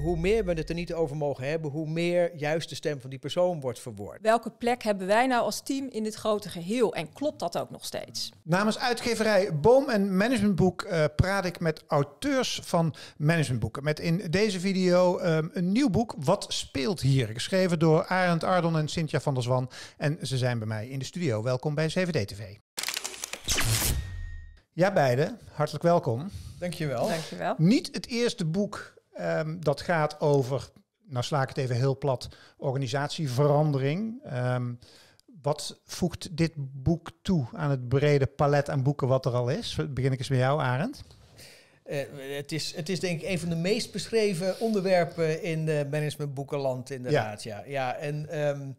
hoe meer we het er niet over mogen hebben, hoe meer juist de stem van die persoon wordt verwoord. Welke plek hebben wij nou als team in dit grote geheel en klopt dat ook nog steeds? Namens uitgeverij Boom en Managementboek uh, praat ik met auteurs van managementboeken. Met in deze video ehm, een nieuw boek, Wat speelt hier? Geschreven door Arend Ardon en Cynthia van der Zwan. En ze zijn bij mij in de studio. Welkom bij CVD TV. Ja, beiden, hartelijk welkom. Dankjewel. Dankjewel. Niet het eerste boek Ehm, dat gaat over, nou sla ik het even heel plat, organisatieverandering. Ehm, wat voegt dit boek toe aan het brede palet aan boeken wat er al is? Begin ik eens met jou, Arend. Eh, het, is, het is denk ik een van de meest beschreven onderwerpen in de managementboekenland, inderdaad. Ja, ja. ja en ehm,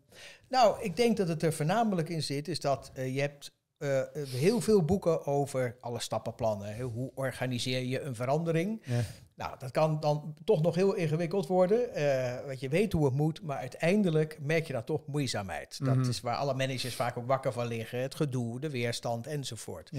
nou, ik denk dat het er voornamelijk in zit, is dat eh, je hebt eh, heel veel boeken over alle stappenplannen. Hoe organiseer je een verandering? Ja. Nou, dat kan dan toch nog heel ingewikkeld worden. Uh, want je weet hoe het moet, maar uiteindelijk merk je dan toch moeizaamheid. Dat mhm. is waar alle managers vaak ook wakker van liggen. Het gedoe, de weerstand enzovoort.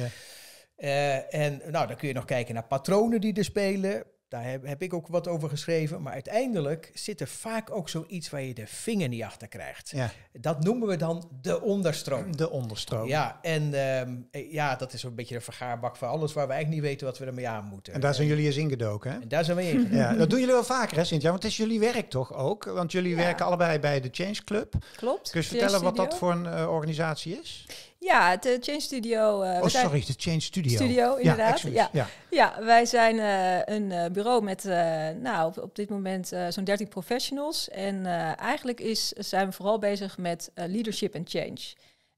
Eh, en nou, dan kun je nog kijken naar patronen die er spelen daar heb, heb, ik ook wat over geschreven. Maar uiteindelijk zit er vaak ook zoiets waar je de vinger niet achter krijgt. Ja. Dat noemen we dan de onderstroom. De onderstroom. Ja, en ehm, ja, dat is een beetje de vergaarbak van alles waar we eigenlijk niet weten wat we ermee aan moeten. En daar zijn jullie eens ingedoken, hè? En daar zijn we in. ja, dat doen jullie wel vaker, hè, Sintja? Want het is jullie werk toch ook? Want jullie werken allebei bij de Change Club. Klopt. Kun je vertellen wat dat voor een eh, organisatie is? Ja, de Change Studio. Eh, oh, sorry, de Change Studio. Studio, inderdaad. Ja, ja. wij zijn eh, een eh, bureau met uh, nou, op, dit moment zo'n 13 professionals. En eigenlijk is, zijn we vooral bezig met leadership en change.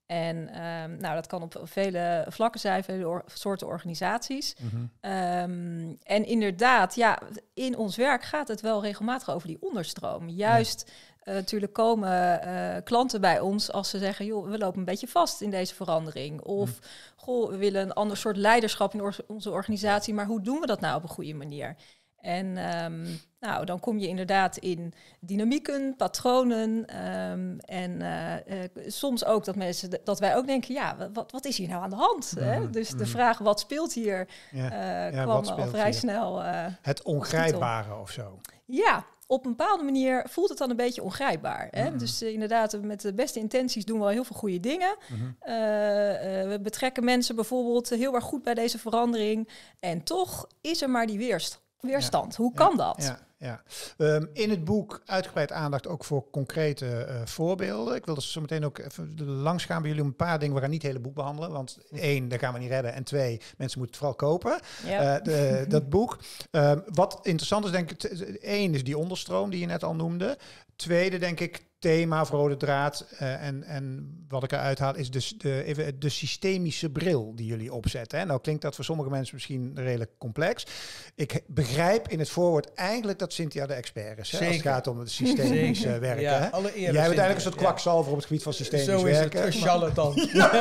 En ehm, nou, dat kan op vele vlakken zijn, vele soorten organisaties. Mhm. Ehm, en inderdaad, ja, in ons werk gaat het wel regelmatig over die onderstroom. Juist. Eh, natuurlijk komen eh, klanten bij ons als ze zeggen, joh, we lopen een beetje vast in deze verandering. Of, mm. goh, we willen een ander soort leiderschap in onze organisatie, maar hoe doen we dat nou op een goede manier? En ehm, nou, dan kom je inderdaad in dynamieken, patronen. Ehm, en eh, soms ook dat mensen dat wij ook denken, ja, wat, wat is hier nou aan de hand? Mm-hmm. hè? Dus de mm-hmm. vraag wat speelt hier ja. kwam al vrij snel. het ongrijpbare of zo. Ja, op een bepaalde manier voelt het dan een beetje ongrijpbaar. Hè? Mm-hmm. Dus eh, inderdaad, met de beste intenties doen we al heel veel goede dingen. Mm-hmm. Eh, eh, we betrekken mensen bijvoorbeeld heel erg goed bij deze verandering. En toch is er maar die weerst weerstand. Hoe kan dat? Ja ja. Ehm, in het boek uitgebreid aandacht ook voor concrete eh, voorbeelden. Ik wil dus zo meteen ook even langs gaan bij jullie een paar dingen. We gaan niet het hele boek behandelen, want hm. één, daar gaan we niet redden. En twee, mensen moeten het vooral kopen, eh, de, dat boek. Ehm, wat interessant is, denk ik, één is die onderstroom die je net al noemde. Tweede, denk ik, thema rode draad. Eh, en, en wat ik eruit haal is dus de, even de systemische bril die jullie opzetten. Hè? Nou klinkt dat voor sommige mensen misschien redelijk complex. Ik begrijp in het voorwoord eigenlijk dat Cynthia de expert is. Hè? Als het gaat om het systemisch werk. Eh, werken. Jij bent eigenlijk een soort kwakzalver op het gebied van systemisch Zo werken. Zo is het, charlatan.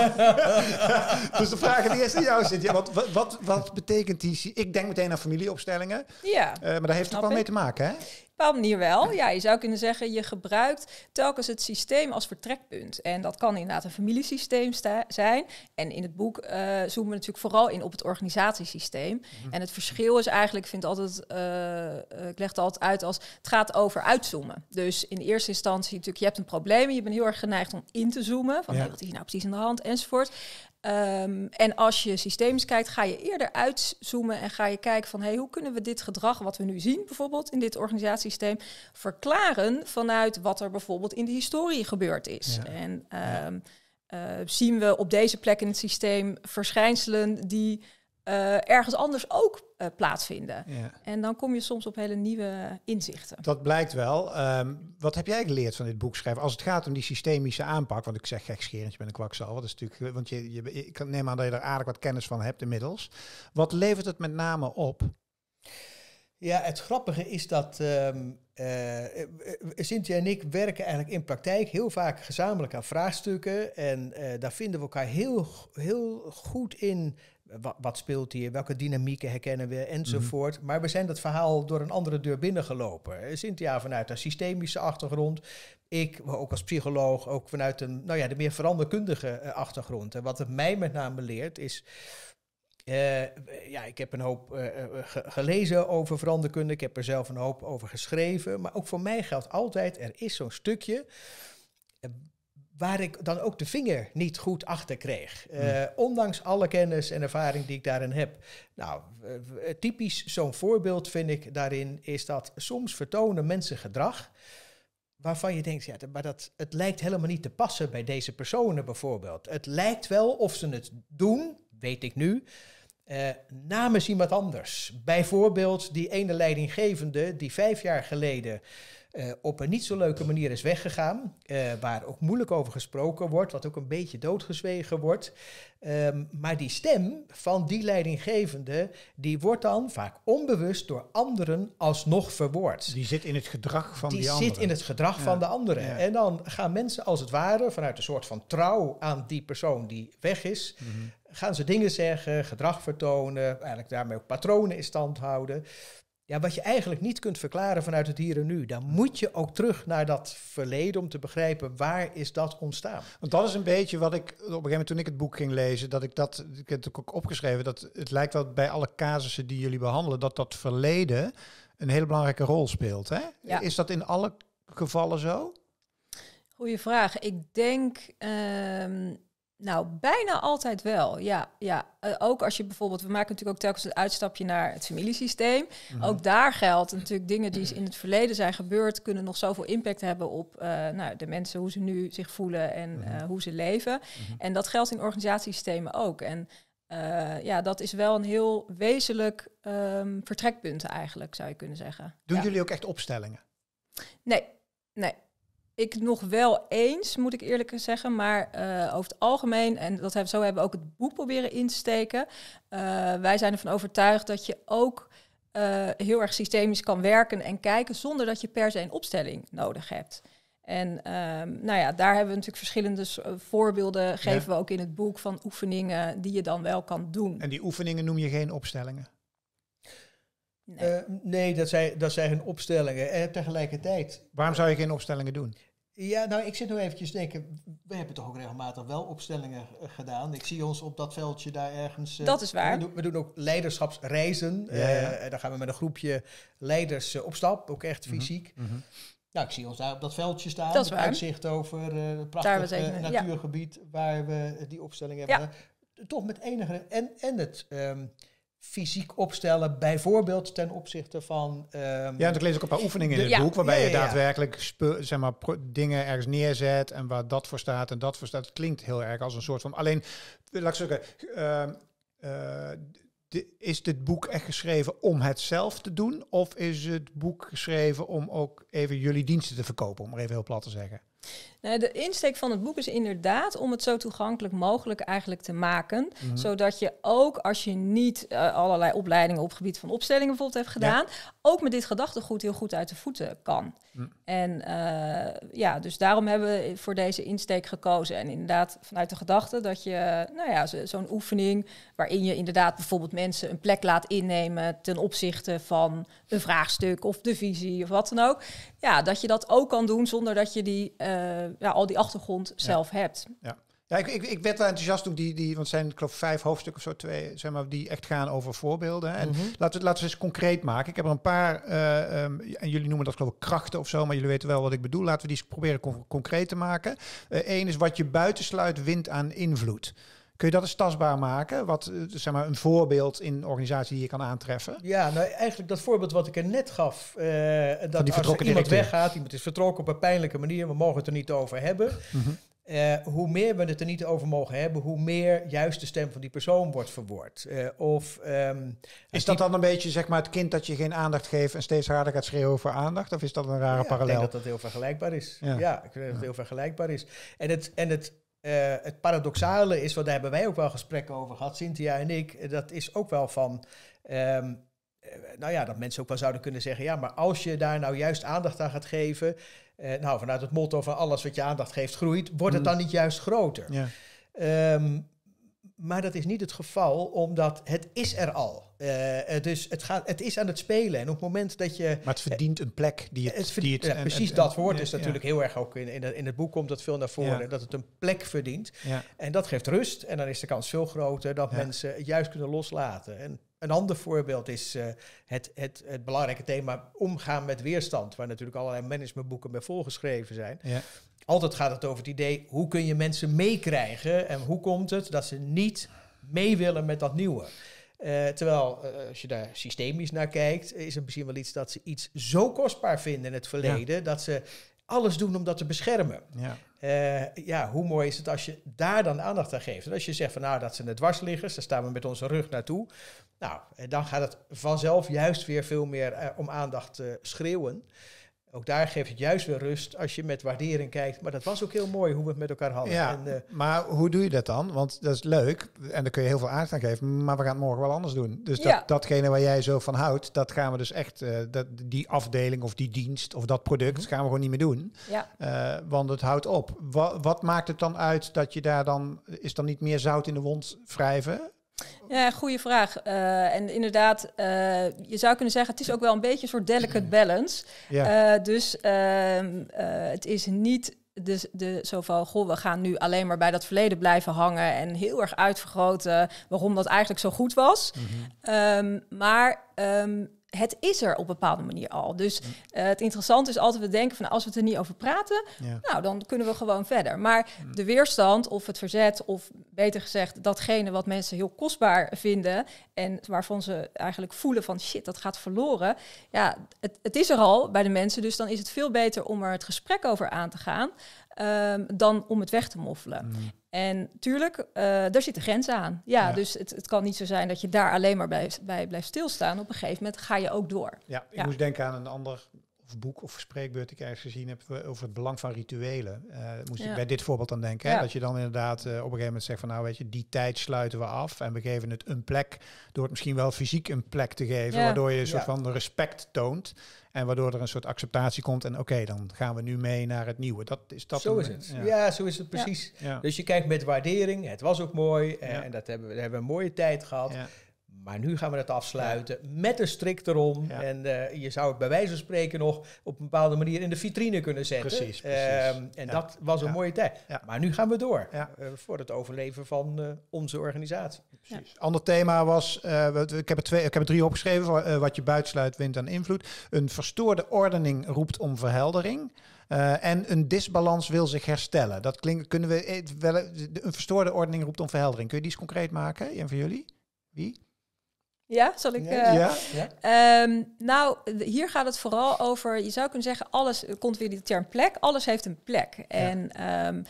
dus de vraag die eerst aan jou, Cynthia. Wat, wat, wat, betekent die... Ik denk meteen aan familieopstellingen. Ja, eh, maar daar heeft het wel mee te maken, hè? bepaalde manier wel. Ja, je zou kunnen zeggen, je gebruikt telkens het systeem als vertrekpunt. En dat kan inderdaad een familiesysteem zijn. En in het boek eh, zoomen we natuurlijk vooral in op het organisatiesysteem. Mhm. En het verschil is eigenlijk, vind altijd, eh, eh, ik leg het altijd uit als het gaat over uitzoomen. Dus in eerste instantie natuurlijk, je hebt een probleem, je bent heel erg geneigd om in te zoomen. Van wat is hier nou precies aan de hand enzovoort. Ehm, en als je systemisch kijkt, ga je eerder uitzoomen en ga je kijken van hey, hoe kunnen we dit gedrag, wat we nu zien bijvoorbeeld in dit organisatiesysteem, verklaren vanuit wat er bijvoorbeeld in de historie gebeurd is. En ehm, eh, zien we op deze plek in het systeem verschijnselen die eh, ergens anders ook uh, plaatsvinden. Ja. En dan kom je soms op hele nieuwe inzichten. Dat blijkt wel. Ehm, wat heb jij geleerd van dit boek schrijven? Als het gaat om die systemische aanpak, want ik zeg gekscherend, je bent een kwakzal. Dat is natuurlijk, eh, want je, je, ik neem aan dat je er aardig wat kennis van hebt inmiddels. Wat levert het met name op? Ja, het grappige is dat um, Cynthia en ik werken eigenlijk in praktijk heel vaak gezamenlijk aan vraagstukken. En daar vinden we elkaar heel, heel goed in wat, speelt hier? Welke dynamieken herkennen we? Enzovoort. Mhm. Maar we zijn dat verhaal door een andere deur binnengelopen. Eh, Cynthia vanuit haar systemische achtergrond. Ik, ook als psycholoog, ook vanuit een, nou ja, de meer veranderkundige eh, achtergrond. En wat het mij met name leert is... Eh, ja, ik heb een hoop gelezen over veranderkunde. Ik heb er zelf een hoop over geschreven. Maar ook voor mij geldt altijd, er is zo'n stukje waar ik dan ook de vinger niet goed achter kreeg. Hmm. Eh, ondanks alle kennis en ervaring die ik daarin heb. Nou, eh, eh, typisch zo'n voorbeeld vind ik daarin is dat soms vertonen mensen gedrag waarvan je denkt, ja, maar dat, het lijkt helemaal niet te passen bij deze personen bijvoorbeeld. Het lijkt wel of ze het doen, weet ik nu, uh, namens iemand anders. Bijvoorbeeld die ene leidinggevende die vijf jaar geleden eh, op een niet zo leuke manier is weggegaan. Eh, waar ook moeilijk over gesproken wordt, wat ook een beetje doodgezwegen wordt. Ehm, maar die stem van die leidinggevende, die wordt dan vaak onbewust door anderen alsnog verwoord. Die zit in het gedrag van die, die anderen. Die zit in het gedrag van de anderen. En dan gaan mensen als het ware vanuit een soort van trouw aan die persoon die weg is, mhm. gaan ze dingen zeggen, gedrag vertonen, eigenlijk daarmee ook patronen in stand houden ja, wat je eigenlijk niet kunt verklaren vanuit het hier en nu. Dan moet je ook terug naar dat verleden om te begrijpen waar is dat ontstaan. Want dat is een beetje wat ik op een gegeven moment toen ik het boek ging lezen, dat ik dat, ik heb het ook opgeschreven, dat het lijkt wel bij alle casussen die jullie behandelen, dat dat verleden een hele belangrijke rol speelt. Hè? Is dat in alle gevallen zo? Goeie vraag. Ik denk ehm, nou, bijna altijd wel. Ja, ja. Eh, ook als je bijvoorbeeld, we maken natuurlijk ook telkens een uitstapje naar het familiesysteem. Mhm. Ook daar geldt natuurlijk dingen die in het verleden zijn gebeurd, kunnen nog zoveel impact hebben op eh, nou, de mensen, hoe ze nu zich voelen en mhm. eh, hoe ze leven. Mhm. En dat geldt in organisatiesystemen ook. En ja, dat is wel een heel wezenlijk ehm, vertrekpunt eigenlijk, zou je kunnen zeggen. Doen jullie ook echt opstellingen? Nee, nee ik nog wel eens, moet ik eerlijk zeggen. Maar eh, over het algemeen, en dat hebben, zo hebben we ook het boek proberen in te steken. Eh, wij zijn ervan overtuigd dat je ook eh, heel erg systemisch kan werken en kijken zonder dat je per se een opstelling nodig hebt. En ehm, nou ja, daar hebben we natuurlijk verschillende voorbeelden, geven we ook in het boek van oefeningen die je dan wel kan doen. En die oefeningen noem je geen opstellingen? Nee, nee dat, zijn, dat zijn hun opstellingen. En tegelijkertijd. Waarom zou je geen opstellingen doen? Ja, nou, ik zit nu eventjes denken. We hebben toch ook regelmatig wel opstellingen eh, gedaan. Ik zie ons op dat veldje daar ergens. Eh, dat is waar. We doen, we doen ook leiderschapsreizen. Ja, eh, gaan we met een groepje leiders op stap, ook echt mhm, fysiek. Mm Nou, ik zie ons daar op dat veldje staan. Dat is waar. Uitzicht over prachtig natuurgebied waar we die opstelling hebben. Toch met enige. En, en het. Ehm, fysiek opstellen, bijvoorbeeld ten opzichte van... Um, ja, ik lees ook een paar oefeningen in het boek, waarbij je daadwerkelijk zeg maar, dingen ergens neerzet en waar dat voor staat en dat voor staat. Het klinkt heel erg als een soort van... Alleen, eh, laat ik zeggen, uh, is dit boek echt geschreven om het zelf te doen? Of is het boek geschreven om ook even jullie diensten te verkopen, om maar even heel plat te zeggen? Nou, de insteek van het boek is inderdaad om het zo toegankelijk mogelijk eigenlijk te maken. Mhm. Zodat je ook als je niet eh, allerlei opleidingen op gebied van opstellingen bijvoorbeeld hebt gedaan, ook met dit gedachtegoed heel goed uit de voeten kan. Hm. En eh, ja, dus daarom hebben we voor deze insteek gekozen. En inderdaad, vanuit de gedachte dat je, nou ja, zo'n oefening waarin je inderdaad bijvoorbeeld mensen een plek laat innemen ten opzichte van een vraagstuk of de visie of wat dan ook. Ja, dat je dat ook kan doen zonder dat je die, eh, ja, al die achtergrond zelf hebt. Ja. Ja, ik, ik, ik, werd wel enthousiast toen die, die want het zijn ik vijf hoofdstukken of zo, twee, zeg maar, die echt gaan over voorbeelden. En mhm. laten, we, laten we eens concreet maken. Ik heb er een paar, eh, ehm, en jullie noemen dat geloof ik krachten of zo, maar jullie weten wel wat ik bedoel. Laten we die eens proberen concreet te maken. Eén eh, is wat je buitensluit wint aan invloed. Kun je dat eens tastbaar maken? Wat, eh, zeg maar, een voorbeeld in een organisatie die je kan aantreffen? Ja, nou eigenlijk dat voorbeeld wat ik er net gaf. Uh, dat als er iemand directeur. weggaat, iemand is vertrokken op een pijnlijke manier, we mogen het er niet over hebben. Mhm. Eh, hoe meer we het er niet over mogen hebben, hoe meer juist de stem van die persoon wordt verwoord. Eh, of, ehm, is dat dan een beetje zeg maar, het kind dat je geen aandacht geeft en steeds harder gaat schreeuwen voor aandacht? Of is dat een rare parallel? Ik denk dat dat heel vergelijkbaar is. Ja, ik denk dat het heel vergelijkbaar is. En het, en het, eh, het paradoxale is, want daar hebben wij ook wel gesprekken over gehad, Cynthia en ik, dat is ook wel van. Ehm, nou ja, dat mensen ook wel zouden kunnen zeggen: ja, maar als je daar nou juist aandacht aan gaat geven, eh, nou, vanuit het motto van alles wat je aandacht geeft groeit, wordt het mm. dan niet juist groter? Ja. Ehm, maar dat is niet het geval, omdat het is er al. dus het, gaat, het is aan het spelen. En op het moment dat je. Maar het verdient een plek die het. verdient, precies dat woord is natuurlijk heel erg ook in, in, het boek komt dat veel naar voren. Dat het een plek verdient. En dat geeft rust. En dan is de kans veel groter dat mensen het juist kunnen loslaten. En een ander voorbeeld is eh, het, het, het belangrijke thema omgaan met weerstand, waar natuurlijk allerlei managementboeken mee volgeschreven zijn. Ja. Altijd gaat het over het idee, hoe kun je mensen meekrijgen en hoe komt het dat ze niet mee willen met dat nieuwe? Eh, terwijl, eh, als je daar systemisch naar kijkt, is het misschien wel iets dat ze iets zo kostbaar vinden in het verleden, dat ze alles doen om dat te beschermen. Ja. Eh, ja, hoe mooi is het als je daar dan aandacht aan geeft? En als je zegt van nou, dat zijn de dwarsliggers, daar staan we met onze rug naartoe. Nou, eh, dan gaat het vanzelf juist weer veel meer eh, om aandacht schreeuwen ook daar geeft het juist weer rust als je met waardering kijkt. Maar dat was ook heel mooi hoe we het met elkaar hadden. Ja, en, eh, maar hoe doe je dat dan? Want dat is leuk en daar kun je heel veel aandacht aan geven. Maar we gaan het morgen wel anders doen. Dus dat, datgene waar jij zo van houdt, dat gaan we dus echt... Eh, dat, die afdeling of die dienst of dat product mhm. gaan we gewoon niet meer doen. Ja. Eh, want het houdt op. Wat, wat maakt het dan uit dat je daar dan... Is dan niet meer zout in de wond wrijven? Ja, goede vraag. Eh, en inderdaad, eh, je zou kunnen zeggen, het is ook wel een beetje een soort delicate balance. Ja. Eh, dus ehm, het is niet de, de, zo van, goh, we gaan nu alleen maar bij dat verleden blijven hangen en heel erg uitvergroten waarom dat eigenlijk zo goed was. Mm maar ehm, het is er op een bepaalde manier al. Dus mm. eh, het interessante is altijd we denken van als we het er niet over praten, nou dan kunnen we gewoon verder. Maar mm. de weerstand of het verzet, of beter gezegd, datgene wat mensen heel kostbaar vinden en waarvan ze eigenlijk voelen van shit, dat gaat verloren. Ja, het, het is er al bij de mensen, dus dan is het veel beter om er het gesprek over aan te gaan. Ehm, dan om het weg te moffelen. Mm. En tuurlijk, eh, daar daar de grens aan. Ja, dus het, het, kan niet zo zijn dat je daar alleen maar bij, bij blijft stilstaan. Op een gegeven moment ga je ook door. Ja, ik moest denken aan een ander of boek of spreekbeurt ik ergens gezien heb eh, over het belang van rituelen. Eh, moest ik bij dit voorbeeld dan denken. Hè? Dat je dan inderdaad eh, op een gegeven moment zegt van nou weet je, die tijd sluiten we af en we geven het een plek door het misschien wel fysiek een plek te geven, waardoor je een soort van respect toont en waardoor er een soort acceptatie komt en oké, dan gaan we nu mee naar het nieuwe. Dat is dat. Zo is het. Ja. zo is het precies. Dus je kijkt met waardering. Het was ook mooi en dat hebben we, hebben we een mooie tijd gehad. Maar nu gaan we het afsluiten met een strik erom. En eh, je zou het bij wijze van spreken nog op een bepaalde manier in de vitrine kunnen zetten. Precies, ehm, precies. en dat was een mooie tijd. Maar nu gaan we door eh, voor het overleven van eh, onze organisatie. Precies. Ander thema was, ik, heb er twee, ik heb er drie opgeschreven, wat je buitensluit wint aan invloed. Een verstoorde ordening roept om verheldering. en een disbalans wil zich herstellen. Dat klinkt, kunnen we, wel, een verstoorde ordening roept om verheldering. Kun je die eens concreet maken, een van jullie? Wie? Ja, zal ik. Ja, eh, ja, ehm, nou, hier gaat het vooral over. Je zou kunnen zeggen, alles komt weer die term plek. Alles heeft een plek. En ehm,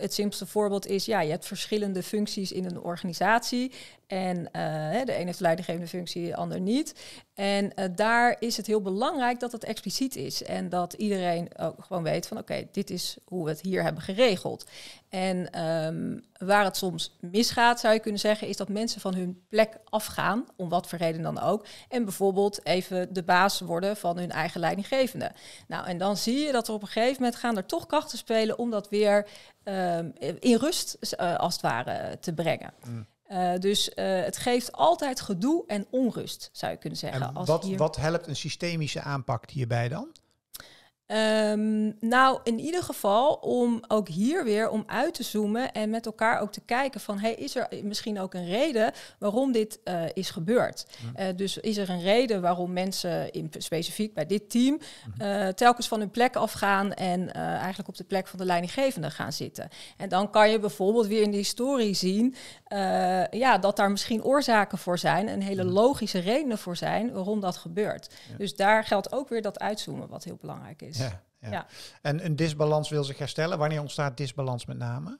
het, simpelste voorbeeld is, ja, je hebt verschillende functies in een organisatie. En eh, de een heeft leidinggevende functie, de ander niet. En eh, daar is het heel belangrijk dat het expliciet is en dat iedereen ook gewoon weet van oké, dit is hoe we het hier hebben geregeld. En ehm, waar het soms misgaat, zou je kunnen zeggen, is dat mensen van hun plek afgaan, om wat voor reden dan ook, en bijvoorbeeld even de baas worden van hun eigen leidinggevende. Nou, en dan zie je dat er op een gegeven moment gaan er toch krachten spelen om dat weer ehm, in rust, eh, als het ware, te brengen. Mm. Eh, dus eh, het geeft altijd gedoe en onrust, zou je kunnen zeggen. En wat, wat helpt een systemische aanpak hierbij dan? Ehm, nou, in ieder geval om ook hier weer om uit te zoomen en met elkaar ook te kijken van, hey, is er misschien ook een reden waarom dit eh, is gebeurd? Eh, dus is er een reden waarom mensen in, specifiek bij dit team mhm. eh, telkens van hun plek afgaan en eigenlijk op de plek van de leidinggevende gaan zitten? En dan kan je bijvoorbeeld weer in de historie zien ja, dat daar misschien oorzaken voor zijn en hele mhm. logische redenen voor zijn waarom dat gebeurt. Dus daar geldt ook weer dat uitzoomen wat heel belangrijk is. Ja, ja. En een disbalans wil zich herstellen. Wanneer ontstaat disbalans met name?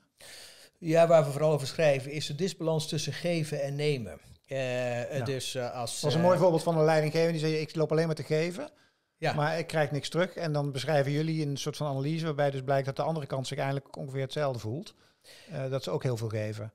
Ja, waar we vooral over schrijven is de disbalans tussen geven en nemen. Eh, eh, dus, uh, als, dat was een mooi voorbeeld van een leidinggever die zei: Ik loop alleen maar te geven. Ja. Maar ik krijg niks terug. En dan beschrijven jullie een soort van analyse waarbij dus blijkt dat de andere kant zich eigenlijk ongeveer hetzelfde voelt. dat ze ook heel veel geven.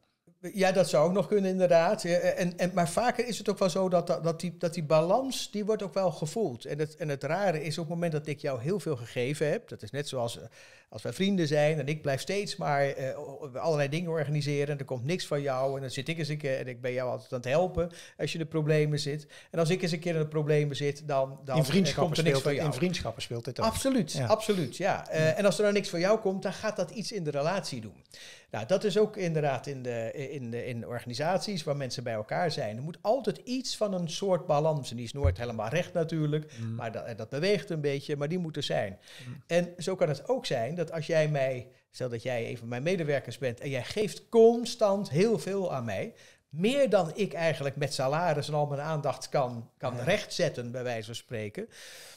Ja, dat zou ook nog kunnen, inderdaad. En, en, maar vaker is het ook wel zo dat, dat, die, dat die balans, die wordt ook wel gevoeld. En het, en het rare is op het moment dat ik jou heel veel gegeven heb, dat is net zoals eh, als wij vrienden zijn en ik blijf steeds maar eh, allerlei dingen organiseren, en er komt niks van jou en dan zit ik eens een keer en ik ben jou altijd aan het helpen als je in de problemen zit. En als ik eens een keer in de problemen zit, dan, dan in vriendschappen eh, komt er niks van jou. In vriendschappen speelt dit ook. Absoluut, absoluut, eh, ja. en als er nou niks van jou komt, dan gaat dat iets in de relatie doen. Nou, dat is ook inderdaad in, de, in, de, in organisaties waar mensen bij elkaar zijn. Er moet altijd iets van een soort balans. En die is nooit helemaal recht natuurlijk, mm. maar dat, dat beweegt een beetje, maar die moet er zijn. Mm. En zo kan het ook zijn dat als jij mij, stel dat jij een van mijn medewerkers bent en jij geeft constant heel veel aan mij, meer dan ik eigenlijk met salaris en al mijn aandacht kan, kan rechtzetten, bij wijze van spreken.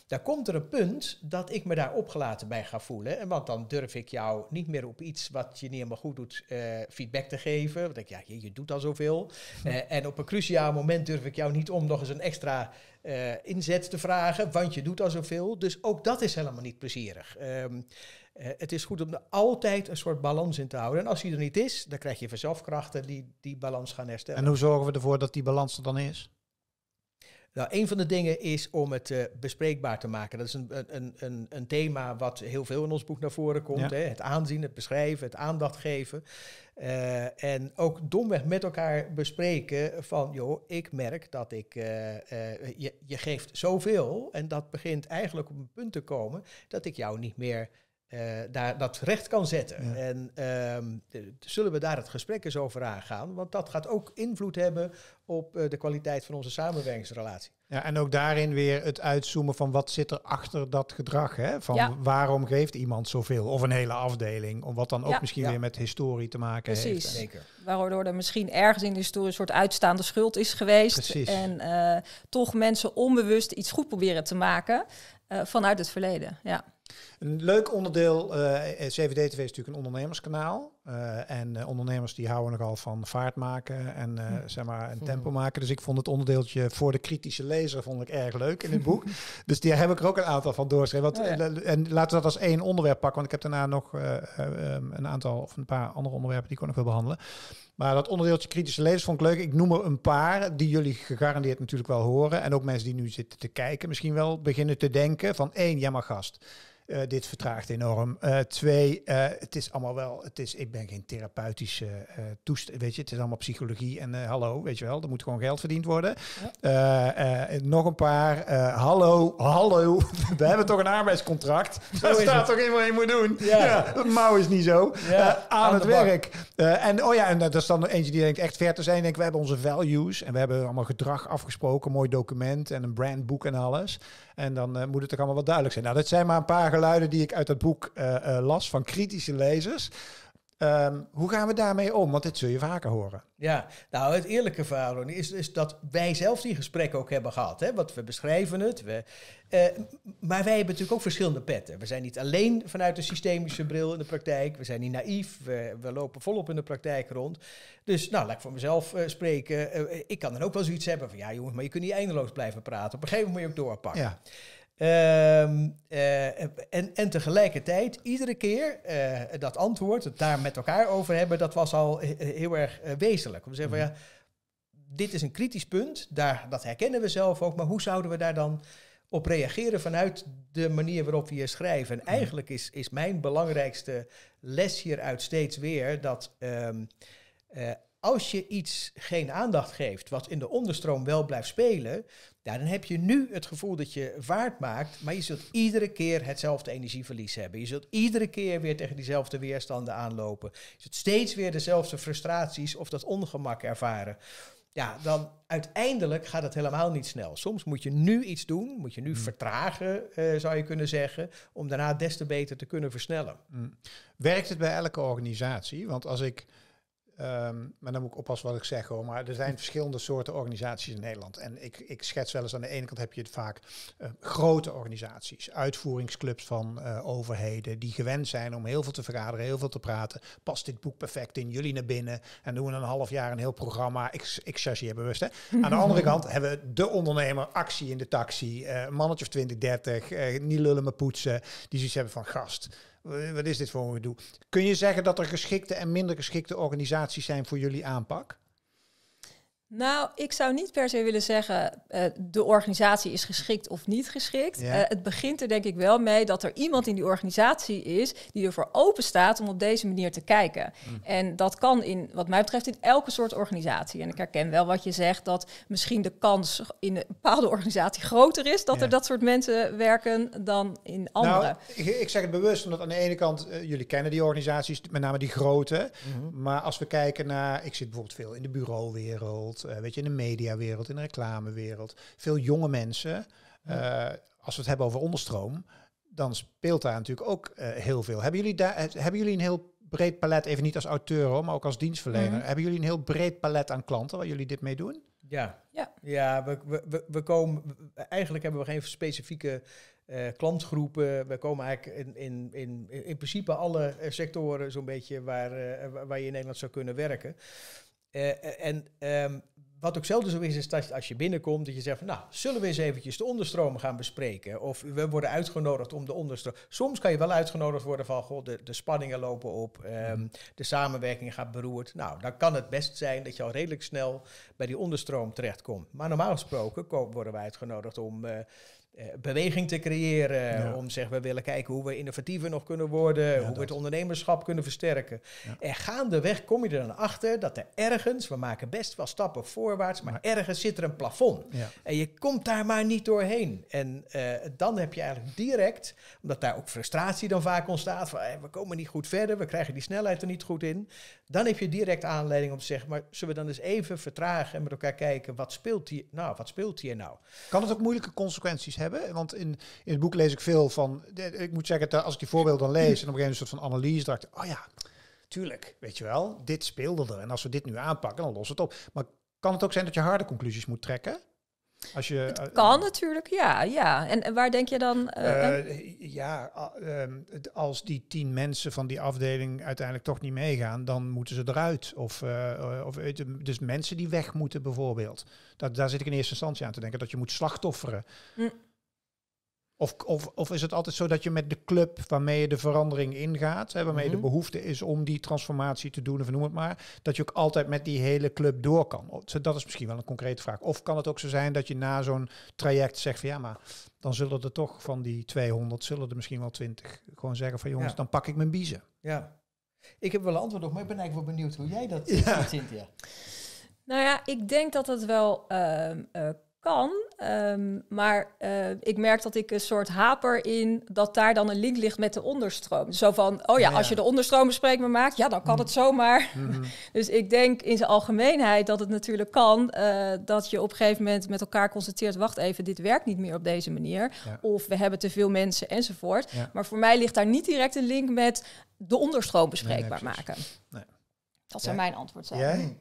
Daar komt er een punt dat ik me daar opgelaten bij ga voelen. En want dan durf ik jou niet meer op iets wat je niet helemaal goed doet eh, feedback te geven. Want ik, ja, je, je doet al zoveel. Eh, en op een cruciaal moment durf ik jou niet om nog eens een extra eh, inzet te vragen, want je doet al zoveel. Dus ook dat is helemaal niet plezierig. Um, eh, het is goed om er altijd een soort balans in te houden. En als die er niet is, dan krijg je vanzelf krachten die die balans gaan herstellen. En hoe zorgen we ervoor dat die balans er dan is? Nou, een van de dingen is om het eh, bespreekbaar te maken. Dat is een, een, een, een thema wat heel veel in ons boek naar voren komt. Hè? Het aanzien, het beschrijven, het aandacht geven. Eh, en ook domweg met elkaar bespreken van, joh, ik merk dat ik, je, je geeft zoveel en dat begint eigenlijk op een punt te komen dat ik jou niet meer eh, daar, dat recht kan zetten. En ehm, zullen we daar het gesprek eens over aangaan? Want dat gaat ook invloed hebben op eh, de kwaliteit van onze samenwerkingsrelatie. Ja, en ook daarin weer het uitzoomen van wat zit er achter dat gedrag. Hè? Van waarom geeft iemand zoveel? Of een hele afdeling. Om wat dan ook misschien weer met historie te maken Precies. heeft. Precies. Zeker. Waardoor er misschien ergens in de historie een soort uitstaande schuld is geweest. Precies. En eh, toch mensen onbewust iets goed proberen te maken vanuit het verleden. Ja. Een leuk onderdeel, uh, eh, CVD-TV is natuurlijk een ondernemerskanaal. Eh, en eh, ondernemers die houden nogal van vaart maken en, hm. zeg maar, een hm. tempo maken. Dus ik vond het onderdeeltje voor de kritische lezer vond ik erg leuk in het boek. dus daar heb ik er ook een aantal van doorgeschreven. Want, En laten we dat als één onderwerp pakken, want ik heb daarna nog ehm, een aantal of een paar andere onderwerpen die ik ook nog wil behandelen. Maar dat onderdeeltje kritische lezers vond ik leuk. Ik noem er een paar die jullie gegarandeerd natuurlijk wel horen. En ook mensen die nu zitten te kijken misschien wel beginnen te denken van één, ja maar gast eh, dit vertraagt enorm. Eh, twee, eh, het is allemaal wel, het is, ik ben geen therapeutische toestand, weet je, het is allemaal psychologie en hallo, weet je wel, er moet gewoon geld verdiend worden. nog een paar, hallo, hallo, we hebben toch een arbeidscontract, daar staat toch in wat je moet doen. Ja. ja mouw is niet zo. aan, het werk. en oh ja, en dat is dan eentje die denkt echt ver te zijn, denk we hebben onze values en we hebben allemaal gedrag afgesproken, mooi document en een brandboek en alles. En dan eh, moet het toch allemaal wat duidelijk zijn. Nou, dat zijn maar een paar geluiden die ik uit dat boek eh, eh, las van kritische lezers. Ehm, hoe gaan we daarmee om? Want dit zul je vaker horen. Ja, nou het eerlijke verhaal is, is dat wij zelf die gesprekken ook hebben gehad. Hè? Want we beschrijven het. We, eh, maar wij hebben natuurlijk ook verschillende petten. We zijn niet alleen vanuit de systemische bril in de praktijk. We zijn niet naïef. We, we lopen volop in de praktijk rond. Dus nou, laat ik voor mezelf eh, spreken. Eh, ik kan dan ook wel zoiets hebben van... ja jongens, maar je kunt niet eindeloos blijven praten. Op een gegeven moment moet je ook doorpakken. Ja. Ehm, eh, en, tegelijkertijd, iedere keer eh, dat antwoord, het daar met elkaar over hebben, dat was al heel erg uh, wezenlijk. We zeggen van mhm. ja, dit is een kritisch punt, daar, dat herkennen we zelf ook, maar hoe zouden we daar dan op reageren vanuit de manier waarop we hier schrijven? En mhm. eigenlijk is, is mijn belangrijkste les hieruit steeds weer dat ehm, als je iets geen aandacht geeft, wat in de onderstroom wel blijft spelen, dan heb je nu het gevoel dat je vaart maakt, maar je zult iedere keer hetzelfde energieverlies hebben. Je zult iedere keer weer tegen diezelfde weerstanden aanlopen. Je zult steeds weer dezelfde frustraties of dat ongemak ervaren. Ja, dan uiteindelijk gaat het helemaal niet snel. Soms moet je nu iets doen, moet je nu mm. vertragen, eh, zou je kunnen zeggen, om daarna des te beter te kunnen versnellen. Mm. Werkt het bij elke organisatie? Want als ik Ehm, maar dan moet ik oppassen wat ik zeg hoor. Maar er zijn hm. verschillende soorten organisaties in Nederland. En ik, ik schets wel eens aan de ene kant heb je het vaak eh, grote organisaties, uitvoeringsclubs van eh, overheden, die gewend zijn om heel veel te vergaderen, heel veel te praten. Past dit boek perfect in jullie naar binnen? En doen we een half jaar een heel programma. Ik, ik chargeer bewust. Hè? Aan de andere kant hebben we de ondernemer, actie in de taxi, eh, mannetje of 20, 30, niet lullen maar poetsen. Die zoiets hebben van gast eh, wat is dit voor een gedoe? Kun je zeggen dat er geschikte en minder geschikte organisaties zijn voor jullie aanpak? Nou, ik zou niet per se willen zeggen uh, de organisatie is geschikt of niet geschikt. Eh, het begint er denk ik wel mee dat er iemand in die organisatie is die ervoor open staat om op deze manier te kijken. Mm. En dat kan in, wat mij betreft, in elke soort organisatie. En ik herken wel wat je zegt, dat misschien de kans in een bepaalde organisatie groter is dat er dat soort mensen werken dan in nou, andere. Nou, ik, zeg het bewust, omdat aan de ene kant, eh, jullie kennen die organisaties, met name die grote. Mhm. Maar als we kijken naar, ik zit bijvoorbeeld veel in de bureauwereld. Eh, weet je, in de mediawereld, in de reclamewereld. Veel jonge mensen, eh, als we het hebben over onderstroom, dan speelt daar natuurlijk ook eh, heel veel. Hebben jullie, daar, hebben jullie een heel breed palet, even niet als auteur hoor, maar ook als dienstverlener, mhm. hebben jullie een heel breed palet aan klanten waar jullie dit mee doen? Ja, ja. ja we, we, we komen, eigenlijk hebben we geen specifieke klantgroepen. We komen eigenlijk in, in, in, in principe alle sectoren zo'n beetje waar, waar je in Nederland zou kunnen werken. Eh, eh, en ehm, wat ook zelden zo is, is dat als je binnenkomt, dat je zegt van nou, zullen we eens eventjes de onderstromen gaan bespreken? Of we worden uitgenodigd om de onderstroom. Soms kan je wel uitgenodigd worden van goh, de, de spanningen lopen op, ehm, mm-hmm. de samenwerking gaat beroerd. Nou, dan kan het best zijn dat je al redelijk snel bij die onderstroom terechtkomt. Maar normaal gesproken worden wij uitgenodigd om. Eh, eh, beweging te creëren. Om zeg, we willen kijken hoe we innovatiever nog kunnen worden, hoe we het ondernemerschap kunnen versterken. Ja. En gaandeweg kom je er dan achter dat er ergens, we maken best wel stappen voorwaarts, maar, ergens zit er een plafond. En je komt daar maar niet doorheen. En eh, dan heb je eigenlijk direct, omdat daar ook frustratie dan vaak ontstaat, van eh, we komen niet goed verder, we krijgen die snelheid er niet goed in. Dan heb je direct aanleiding om te zeggen, maar zullen we dan eens even vertragen en met elkaar kijken, wat speelt hier nou? Wat speelt hier nou? Kan het ook moeilijke consequenties hebben? hebben? Want in, in het boek lees ik veel van. Ik moet zeggen, als ik die voorbeelden dan lees en op een gegeven moment een soort van analyse, dacht ik, oh ja, tuurlijk, weet je wel, dit speelde er. En als we dit nu aanpakken, dan lost het op. Maar kan het ook zijn dat je harde conclusies moet trekken? Als je, eh, kan natuurlijk, ja, ja. En, waar denk je dan? Eh, eh, ja, ehm, als die tien mensen van die afdeling uiteindelijk toch niet meegaan, dan moeten ze eruit. Of, of dus mensen die weg moeten bijvoorbeeld. Dat, daar zit ik in eerste instantie aan te denken, dat je moet slachtofferen. Hm. Of, of, of is het altijd zo dat je met de club waarmee je de verandering ingaat, hè, waarmee de mhm. behoefte is om die transformatie te doen, of noem het maar, dat je ook altijd met die hele club door kan? Dat is misschien wel een concrete vraag. Of kan het ook zo zijn dat je na zo'n traject zegt van ja, maar dan zullen er toch van die 200, zullen er misschien wel 20 gewoon zeggen van jongens, dan pak ik mijn biezen. Ja, ik heb wel een antwoord op, maar ik ben eigenlijk wel benieuwd hoe jij dat ziet, Cynthia. Nou ja, ik denk dat dat wel ehm, eh, kan. Ehm, maar eh, ik merk dat ik een soort haper in dat daar dan een link ligt met de onderstroom. Zo van, oh ja, als je de onderstroom bespreekbaar maakt, ja, dan kan mm. het zomaar. Mhm. dus ik denk in zijn algemeenheid dat het natuurlijk kan eh, dat je op een gegeven moment met elkaar constateert, wacht even, dit werkt niet meer op deze manier. Of we hebben te veel mensen enzovoort. Maar voor mij ligt daar niet direct een link met de onderstroom bespreekbaar maken. Nee. Dat zou mijn antwoord zijn.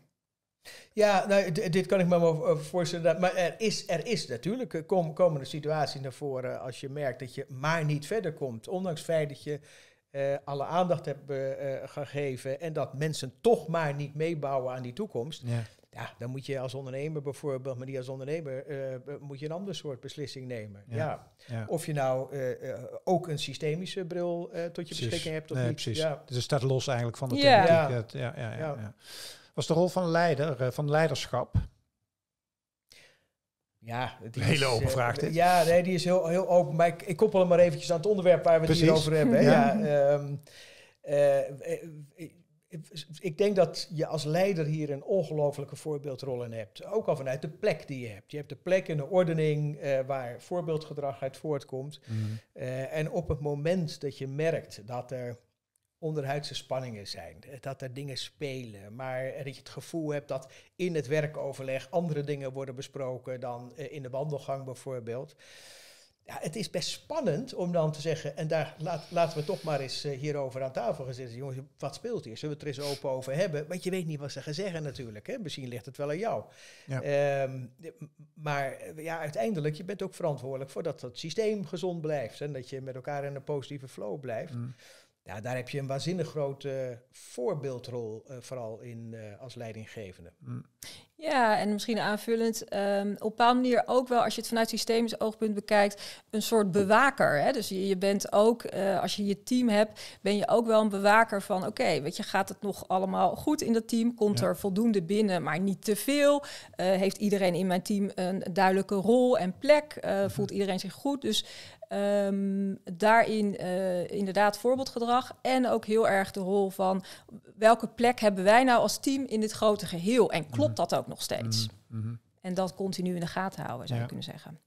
Ja, nou, dit kan ik me maar eh, voorstellen. Maar er is, er is natuurlijk een eh, komen situatie naar voren als je merkt dat je maar niet verder komt. Ondanks het feit dat je eh, alle aandacht hebt gegeven en dat mensen toch maar niet meebouwen aan die toekomst. Ja. ja dan moet je als ondernemer bijvoorbeeld, maar niet als ondernemer, moet je een ander soort beslissing nemen. Ja. Of je nou ook een systemische bril tot je beschikking hebt of nee, niet. Precies. Ja. Dus het staat los eigenlijk van de ja, ja, ja. ja was de rol van, leider, eh, van leiderschap? Ja, die een hele open eh, vraag. Uh, ja, nee, die is heel, heel open. Maar ik, ik, koppel hem maar eventjes aan het onderwerp waar we het hier over hebben. ja. ja ehm, eh, ik, denk dat je als leider hier een ongelofelijke voorbeeldrol in hebt. Ook al vanuit de plek die je hebt. Je hebt de plek en de ordening waar voorbeeldgedrag uit voortkomt. Mhm. en op het moment dat je merkt dat er onderhuidse spanningen zijn. Eh, dat er dingen spelen, maar eh, dat je het gevoel hebt dat in het werkoverleg andere dingen worden besproken dan eh, in de wandelgang bijvoorbeeld. Ja, het is best spannend om dan te zeggen, en daar laten we toch maar eens hierover aan tafel gaan zitten. Jongens, wat speelt hier? Zullen we het er eens open over hebben? Want je weet niet wat ze gaan zeggen natuurlijk. Hè? Misschien ligt het wel aan jou. Ja. Ehm, maar ja, uiteindelijk, je bent ook verantwoordelijk voor dat het systeem gezond blijft. En dat je met elkaar in een positieve flow blijft. Mm. Nou, daar heb je een waanzinnig grote eh, voorbeeldrol, eh, vooral in, eh, als leidinggevende. Mm. Ja, en misschien aanvullend, ehm, op een manier ook wel, als je het vanuit systemisch oogpunt bekijkt, een soort bewaker. Hè? Dus je, je bent ook, als je je team hebt, ben je ook wel een bewaker van, oké, weet je, gaat het nog allemaal goed in dat team? Komt er voldoende binnen, maar niet te veel? heeft iedereen in mijn team een duidelijke rol en plek? Mhm. Voelt iedereen zich goed? Dus Ehm, daarin eh, inderdaad voorbeeldgedrag en ook heel erg de rol van welke plek hebben wij nou als team in dit grote geheel en klopt mhm. dat ook nog steeds? Mhm. Mhm. En dat continu in de gaten houden, zou je kunnen zeggen.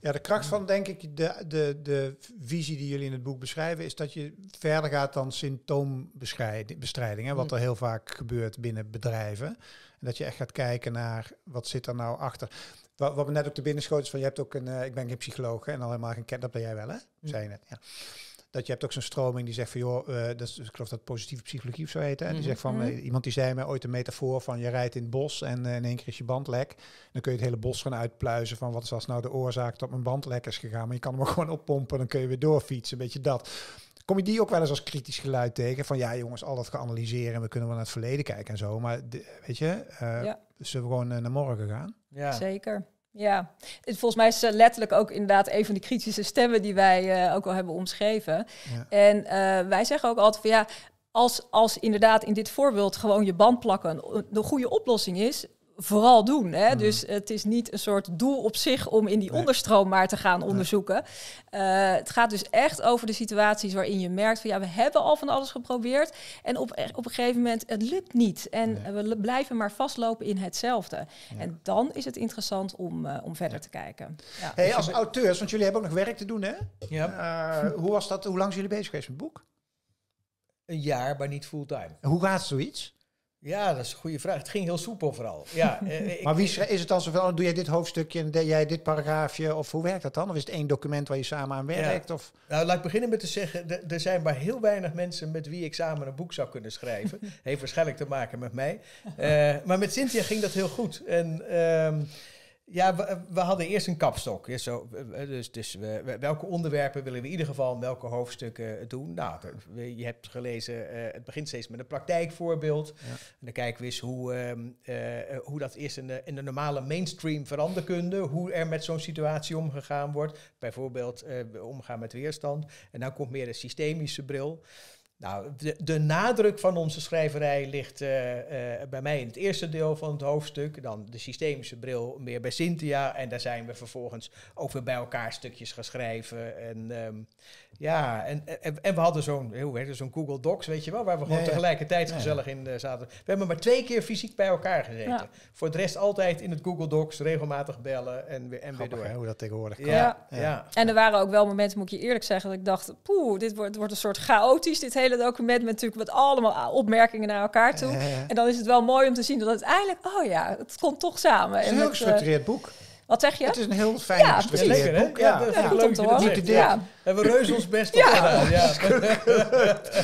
Ja, de kracht van, denk ik, de, de, de visie die jullie in het boek beschrijven, is dat je verder gaat dan symptoombestrijding, hè, wat er heel vaak gebeurt binnen bedrijven. En dat je echt gaat kijken naar wat zit er nou achter. Wat, wat me net ook te binnen schoot is van je hebt ook een, eh, ik ben geen psycholoog en al helemaal geen kent, dat ben jij wel hè, hm. zei je net. Ja. Dat je hebt ook zo'n stroming die zegt van joh, eh, dat is, ik geloof dat positieve psychologie of zo heet. Hè? Die hm, zegt van, hm. eh, iemand die zei mij ooit een metafoor van je rijdt in het bos en in één keer is je band lek. Dan kun je het hele bos gaan uitpluizen van wat is als nou de oorzaak dat mijn band lek is gegaan. Maar je kan hem ook gewoon oppompen, dan kun je weer doorfietsen, beetje dat. Kom je die ook wel eens als kritisch geluid tegen? Van ja, jongens, al dat analyseren en we kunnen wel naar het verleden kijken en zo. Maar weet je, uh, ja. zullen we gewoon eh, naar morgen gaan? Ja. Zeker. Ja, volgens mij is eh, letterlijk ook inderdaad een van die kritische stemmen die wij ook al hebben omschreven. En wij zeggen ook altijd van ja, als, als inderdaad in dit voorbeeld gewoon je band plakken de goede oplossing is, vooral doen. Hè? Mm-hmm. Dus het is niet een soort doel op zich om in die onderstroom maar te gaan onderzoeken. Eh, het gaat dus echt over de situaties waarin je merkt van ja, we hebben al van alles geprobeerd en op, eh, op een gegeven moment het lukt niet en we blijven maar vastlopen in hetzelfde. En dan is het interessant om, eh, om verder te kijken. Ja. Hey, als auteurs, want jullie hebben ook nog werk te doen hè? Ja. hoe was dat? Hoe lang zijn jullie bezig geweest met het boek? Een jaar, maar niet fulltime. Hoe gaat zoiets? Ja, dat is een goede vraag. Het ging heel soepel vooral. Ja, eh, maar wie is het dan zoveel? Oh, doe jij dit hoofdstukje en deed jij dit paragraafje? Of hoe werkt dat dan? Of is het één document waar je samen aan werkt? Ja. Of? Nou, laat ik beginnen met te zeggen, er zijn maar heel weinig mensen met wie ik samen een boek zou kunnen schrijven. Heeft waarschijnlijk te maken met mij. Eh, maar met Cynthia ging dat heel goed. En... Ehm, ja, we, hadden eerst een kapstok. zo, dus, dus welke onderwerpen willen we in ieder geval welke hoofdstukken eh, doen? Nou, je hebt gelezen, eh, het begint steeds met een praktijkvoorbeeld. En dan kijken we eens hoe, ehm, eh, hoe dat is in de, in de normale mainstream veranderkunde. Hoe er met zo'n situatie omgegaan wordt. Bijvoorbeeld omgaan met weerstand. En dan nou komt meer de systemische bril. Nou, de, nadruk van onze schrijverij ligt eh, eh, bij mij in het eerste deel van het hoofdstuk. Dan de systemische bril meer bij Cynthia. En daar zijn we vervolgens ook weer bij elkaar stukjes gaan schrijven. En ehm, ja, en, en, we hadden zo'n eh, zo'n Google Docs, weet je wel, waar we gewoon tegelijkertijd gezellig in eh, zaten. We hebben maar twee keer fysiek bij elkaar gezeten. Voor de rest altijd in het Google Docs, regelmatig bellen en weer, en weer door. hoe dat tegenwoordig kan. Ja, ja. En er waren ook wel momenten, moet ik je eerlijk zeggen, dat ik dacht, poeh, dit wordt, wordt een soort chaotisch, dit hele document met natuurlijk wat allemaal opmerkingen naar elkaar toe. En dan is het wel mooi om te zien dat uiteindelijk, oh ja, het komt toch samen. Het is een heel eh, gestructureerd boek. Wat zeg je? Het is een heel fijn ja, precies. hè? Ja, dat ja, leuk dat je ja. Hebben we reuze ons best op. gedaan. Ja.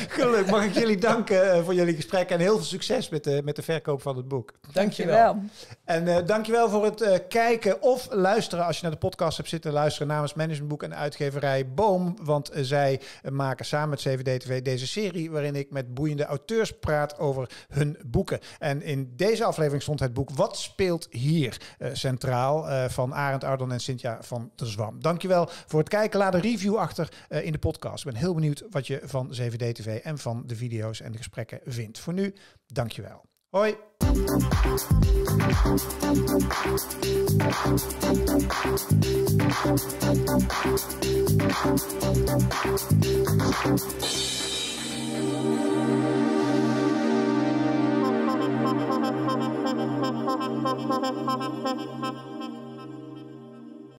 Gelukkig. Mag ik jullie danken eh, voor jullie gesprek en heel veel succes met de, met de verkoop van het boek. Dankjewel. En uh, dankjewel voor het eh, kijken of luisteren als je naar de podcast hebt zitten luisteren namens Managementboek en uitgeverij Boom. Want zij maken samen met CVD TV deze serie waarin ik met boeiende auteurs praat over hun boeken. En in deze aflevering stond het boek Wat speelt hier centraal? van Arend Ardon en Cynthia van de Zwam. Dankjewel voor het kijken. Laat een review achter eh, in de podcast. Ik ben heel benieuwd wat je van 7D-TV en van de video's en de gesprekken vindt. Voor nu, dankjewel. Hoi!